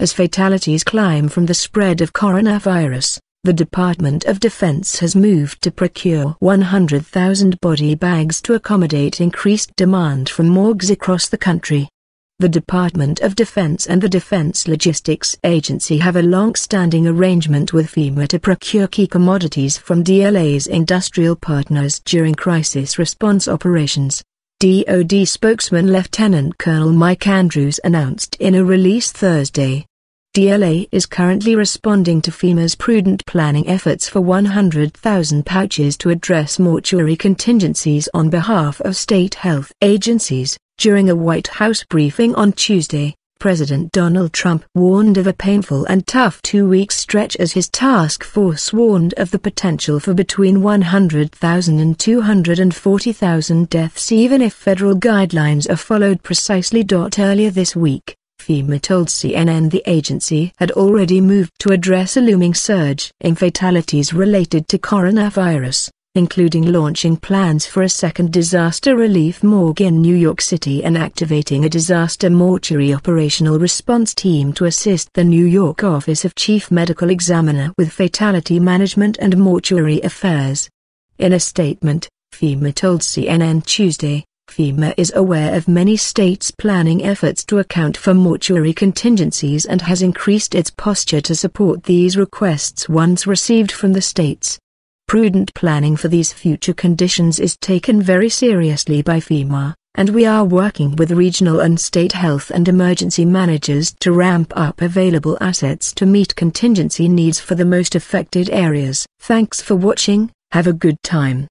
As fatalities climb from the spread of coronavirus, the Department of Defense has moved to procure 100,000 body bags to accommodate increased demand from morgues across the country. The Department of Defense and the Defense Logistics Agency have a long-standing arrangement with FEMA to procure key commodities from DLA's industrial partners during crisis response operations. DoD spokesman Lieutenant Colonel Mike Andrews announced in a release Thursday DLA is currently responding to FEMA's prudent planning efforts for 100,000 pouches to address mortuary contingencies on behalf of state health agencies. During a White House briefing on Tuesday, President Donald Trump warned of a painful and tough two-week stretch as his task force warned of the potential for between 100,000 and 240,000 deaths even if federal guidelines are followed precisely. Earlier this week, FEMA told CNN the agency had already moved to address a looming surge in fatalities related to coronavirus, including launching plans for a second disaster relief morgue in New York City and activating a disaster mortuary operational response team to assist the New York Office of Chief Medical Examiner with fatality management and mortuary affairs. In a statement, FEMA told CNN Tuesday FEMA is aware of many states' planning efforts to account for mortuary contingencies and has increased its posture to support these requests once received from the states. Prudent planning for these future conditions is taken very seriously by FEMA, and we are working with regional and state health and emergency managers to ramp up available assets to meet contingency needs for the most affected areas. Thanks for watching, have a good time.